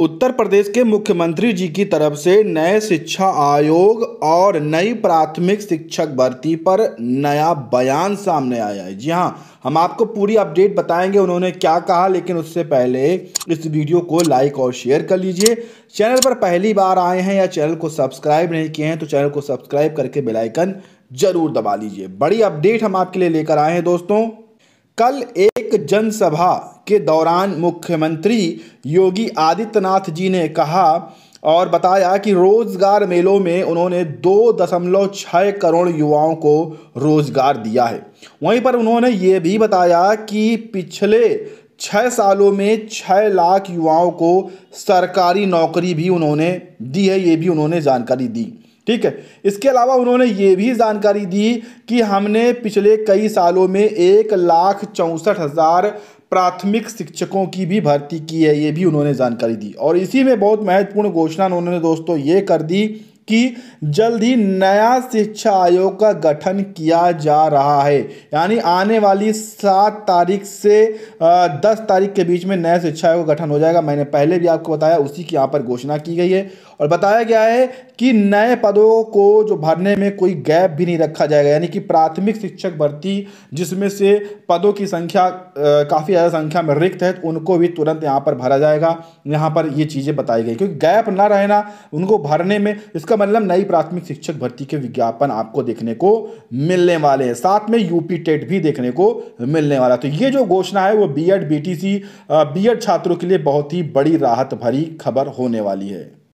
उत्तर प्रदेश के मुख्यमंत्री जी की तरफ से नए शिक्षा आयोग और नई प्राथमिक शिक्षक भर्ती पर नया बयान सामने आया है जी हाँ हम आपको पूरी अपडेट बताएंगे उन्होंने क्या कहा लेकिन उससे पहले इस वीडियो को लाइक और शेयर कर लीजिए चैनल पर पहली बार आए हैं या चैनल को सब्सक्राइब नहीं किए हैं तो चैनल को सब्सक्राइब करके बेलाइकन ज़रूर दबा लीजिए बड़ी अपडेट हम आपके लिए लेकर आए हैं दोस्तों कल एक जनसभा के दौरान मुख्यमंत्री योगी आदित्यनाथ जी ने कहा और बताया कि रोजगार मेलों में उन्होंने दो दशमलव छः करोड़ युवाओं को रोजगार दिया है वहीं पर उन्होंने ये भी बताया कि पिछले छः सालों में छः लाख युवाओं को सरकारी नौकरी भी उन्होंने दी है ये भी उन्होंने जानकारी दी ठीक है इसके अलावा उन्होंने ये भी जानकारी दी कि हमने पिछले कई सालों में एक लाख चौंसठ हज़ार प्राथमिक शिक्षकों की भी भर्ती की है ये भी उन्होंने जानकारी दी और इसी में बहुत महत्वपूर्ण घोषणा उन्होंने दोस्तों ये कर दी कि जल्द ही नया शिक्षा आयोग का गठन किया जा रहा है यानी आने वाली सात तारीख से दस तारीख के बीच में नया शिक्षा आयोग का गठन हो जाएगा मैंने पहले भी आपको बताया उसी की यहाँ पर घोषणा की गई है और बताया गया है कि नए पदों को जो भरने में कोई गैप भी नहीं रखा जाएगा यानी कि प्राथमिक शिक्षक भर्ती जिसमें से पदों की संख्या काफ़ी ज़्यादा संख्या में रिक्त है तो उनको भी तुरंत यहाँ पर भरा जाएगा यहाँ पर ये चीज़ें बताई गई क्योंकि गैप ना रहना उनको भरने में इसका इसका मतलब नई प्राथमिक शिक्षक भर्ती के विज्ञापन आपको देखने को मिलने वाले हैं साथ में यूपी टेट भी देखने को मिलने वाला तो ये जो घोषणा है वो बीएड बीटीसी बीएड छात्रों के लिए बहुत ही बड़ी राहत भरी खबर होने वाली है